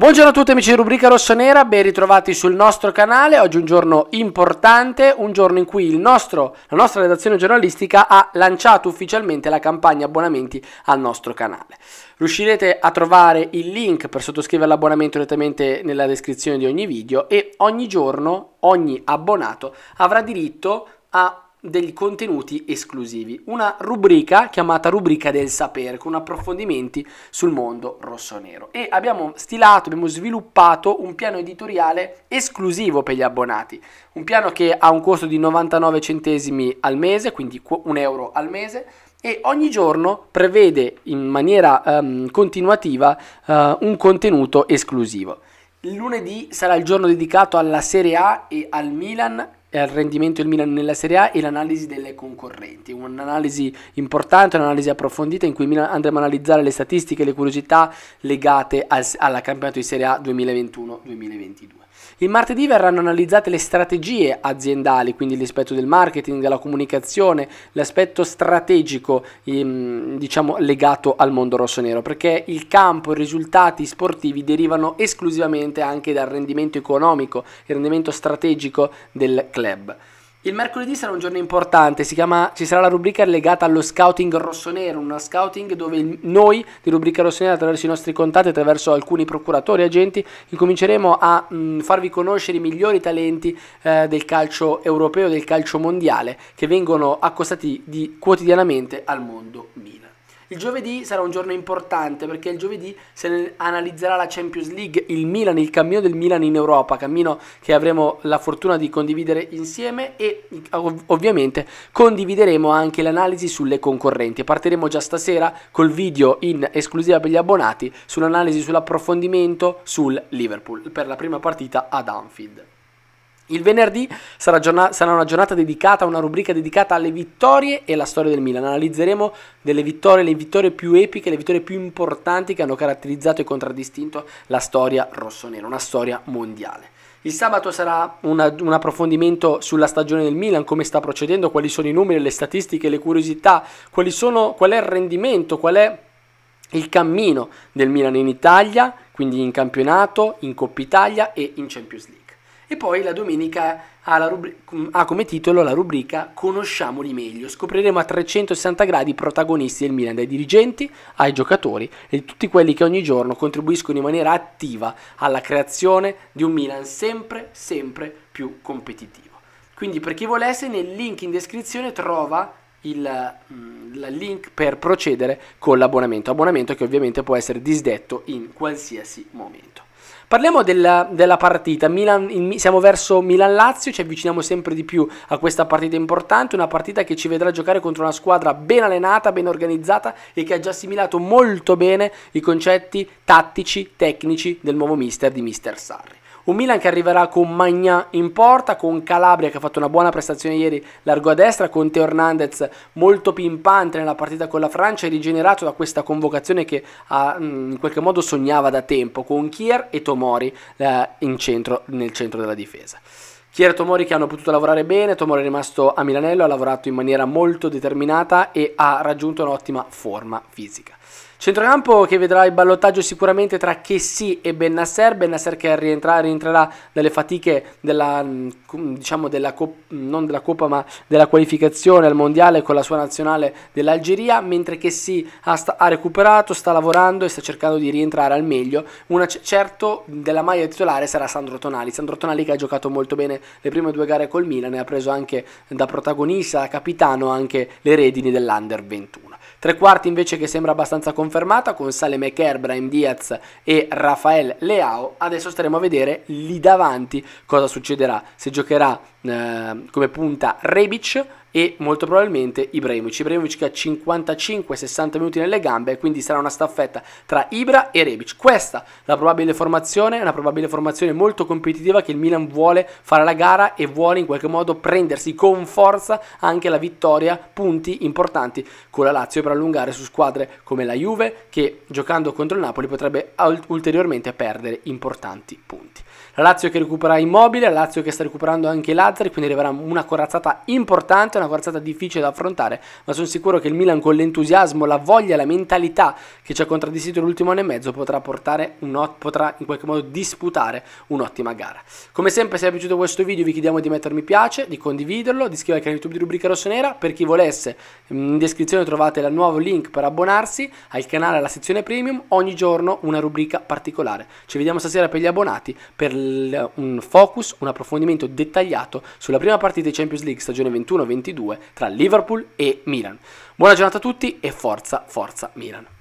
Buongiorno a tutti amici di Rubrica Rossonera, ben ritrovati sul nostro canale. Oggi è un giorno importante, un giorno in cui nostro, la nostra redazione giornalistica ha lanciato ufficialmente la campagna abbonamenti al nostro canale. Riuscirete a trovare il link per sottoscrivere l'abbonamento direttamente nella descrizione di ogni video e ogni giorno ogni abbonato avrà diritto a degli contenuti esclusivi, una rubrica chiamata rubrica del sapere con approfondimenti sul mondo rosso-nero e abbiamo stilato, abbiamo sviluppato un piano editoriale esclusivo per gli abbonati, un piano che ha un costo di 99 centesimi al mese, quindi un euro al mese, e ogni giorno prevede in maniera um, continuativa uh, un contenuto esclusivo. Il lunedì sarà il giorno dedicato alla Serie A e al Milan il rendimento del Milan nella Serie A e l'analisi delle concorrenti. Un'analisi importante, un'analisi approfondita in cui andremo a analizzare le statistiche e le curiosità legate al, alla campionato di Serie A 2021-2022. Il martedì verranno analizzate le strategie aziendali, quindi l'aspetto del marketing, della comunicazione, l'aspetto strategico ehm, diciamo, legato al mondo rosso-nero, perché il campo, i risultati sportivi derivano esclusivamente anche dal rendimento economico, il rendimento strategico del club club. Il mercoledì sarà un giorno importante, chiama, ci sarà la rubrica legata allo scouting rossonero, una scouting dove noi di rubrica rossonera attraverso i nostri contatti, attraverso alcuni procuratori e agenti, cominceremo a mh, mm, farvi conoscere i migliori talenti eh, del calcio europeo, del calcio mondiale, che vengono accostati di, quotidianamente al mondo mio. Il giovedì sarà un giorno importante perché il giovedì se ne analizzerà la Champions League, il Milan, il cammino del Milan in Europa, cammino che avremo la fortuna di condividere insieme e ov- ovviamente condivideremo anche l'analisi sulle concorrenti. Partiremo già stasera col video in esclusiva per gli abbonati sull'analisi, sull'approfondimento sul Liverpool per la prima partita ad Anfield. Il venerdì sarà, giorna- sarà, una giornata dedicata, una rubrica dedicata alle vittorie e alla storia del Milan. Analizzeremo delle vittorie, le vittorie più epiche, le vittorie più importanti che hanno caratterizzato e contraddistinto la storia rossonera, una storia mondiale. Il sabato sarà una, un approfondimento sulla stagione del Milan, come sta procedendo, quali sono i numeri, le statistiche, le curiosità, sono, qual è il rendimento, qual è il cammino del Milan in Italia, quindi in campionato, in Coppa Italia e in Champions League. E poi la domenica ha, la rubri- ha come titolo la rubrica Conosciamoli meglio. Scopriremo a 360 gradi i protagonisti del Milan, dai dirigenti ai giocatori e tutti quelli che ogni giorno contribuiscono in maniera attiva alla creazione di un Milan sempre, sempre più competitivo. Quindi per chi volesse nel link in descrizione trova il, il, mm, link per procedere con l'abbonamento, abbonamento che ovviamente può essere disdetto in qualsiasi momento. Parliamo della, della partita, Milan, in, siamo verso Milan-Lazio, ci avviciniamo sempre di più a questa partita importante, una partita che ci vedrà giocare contro una squadra ben allenata, ben organizzata e che ha già assimilato molto bene i concetti tattici, tecnici del nuovo mister di Mister Sarri. Un Milan che arriverà con Magna in porta, con Calabria che ha fatto una buona prestazione ieri largo a destra, con Teo Hernandez molto pimpante nella partita con la Francia rigenerato da questa convocazione che ha, mm, in qualche modo sognava da tempo, con Kier e Tomori eh, centro, nel centro della difesa. Chiera e Tomori che hanno potuto lavorare bene, Tomori è rimasto a Milanello, ha lavorato in maniera molto determinata e ha raggiunto un'ottima forma fisica. Centrocampo che vedrà il ballottaggio sicuramente tra Chessy e Bennasser, Bennasser che rientra, rientrerà dalle fatiche della, mm, diciamo della, non della Coppa ma della qualificazione al Mondiale con la sua nazionale dell'Algeria, mentre Chessy ha, ha, recuperato, sta lavorando e sta cercando di rientrare al meglio. Una, certo della maglia titolare sarà Sandro Tonali, Sandro Tonali che ha giocato molto bene le prime due gare col Milan e ha preso anche da protagonista, da capitano anche le redini dell'Under 21. Tre quarti invece che sembra abbastanza confermata con Salemeker, Brahim Diaz e Rafael Leao. Adesso staremo a vedere lì davanti cosa succederà. Se giocherà eh, come punta Rebic e molto probabilmente Ibrahimovic. Ibrahimovic che ha 55-60 minuti nelle gambe, quindi sarà una staffetta tra Ibra e Rebic. Questa la probabile formazione, una probabile formazione molto competitiva che il Milan vuole fare la gara e vuole in qualche modo prendersi con forza anche la vittoria, punti importanti con la Lazio per allungare su squadre come la Juve che giocando contro il Napoli potrebbe ulteriormente perdere importanti punti. La Lazio che recupera Immobile, la Lazio che sta recuperando anche Lazzari, quindi arriverà una corazzata importante, una una forzata difficile da affrontare, ma sono sicuro che il Milan con l'entusiasmo, la voglia, la mentalità che ci ha contraddistinto l'ultimo anno e mezzo potrà, un, potrà in qualche modo disputare un'ottima gara. Come sempre se vi è piaciuto questo video vi chiediamo di mettermi piace, di condividerlo, di iscrivervi al canale YouTube di Rubrica Rossonera, per chi volesse in descrizione trovate il nuovo link per abbonarsi al canale alla sezione premium, ogni giorno una rubrica particolare. Ci vediamo stasera per gli abbonati per un focus, un approfondimento dettagliato sulla prima partita di Champions League stagione 21-22 2022 tra Liverpool e Milan. Buona giornata a tutti e forza, forza Milan.